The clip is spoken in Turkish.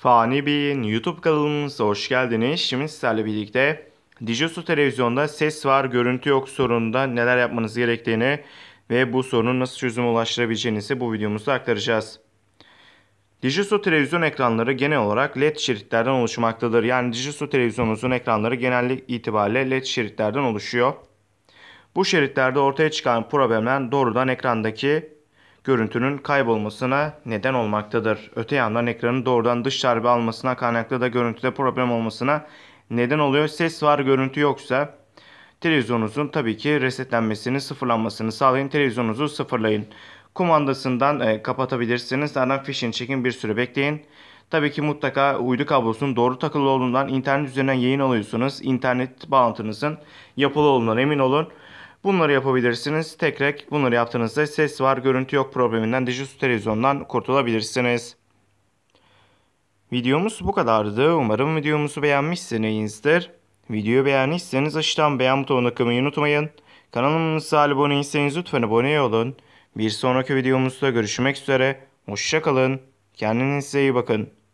Fani Bey'in YouTube kanalımıza hoş geldiniz. Şimdi sizlerle birlikte Dijisu Televizyon'da ses var, görüntü yok sorununda neler yapmanız gerektiğini ve bu sorunun nasıl çözüme ulaştırabileceğinizi bu videomuzda aktaracağız. Dijisu televizyon ekranları genel olarak LED şeritlerden oluşmaktadır. Yani Dijisu televizyonunuzun ekranları genellik itibariyle LED şeritlerden oluşuyor. Bu şeritlerde ortaya çıkan problemler doğrudan ekrandaki görüntünün kaybolmasına neden olmaktadır. Öte yandan ekranın doğrudan dış darbe almasına kaynaklı da görüntüde problem olmasına neden oluyor. Ses var görüntü yoksa televizyonunuzun tabii ki resetlenmesini, sıfırlanmasını sağlayın. Televizyonunuzu sıfırlayın. Kumandasından e, kapatabilirsiniz. Zaten fişini çekin bir süre bekleyin. Tabii ki mutlaka uydu kablosunun doğru takılı olduğundan internet üzerinden yayın alıyorsunuz. İnternet bağlantınızın yapılı olduğundan emin olun. Bunları yapabilirsiniz. Tek renk bunları yaptığınızda ses var görüntü yok probleminden dijital televizyondan kurtulabilirsiniz. Videomuz bu kadardı. Umarım videomuzu beğenmişsinizdir. Videoyu beğendiyseniz aşağıdan beğen butonuna tıklamayı unutmayın. Kanalımıza abone değilseniz lütfen abone olun. Bir sonraki videomuzda görüşmek üzere. Hoşçakalın. Kendinize iyi bakın.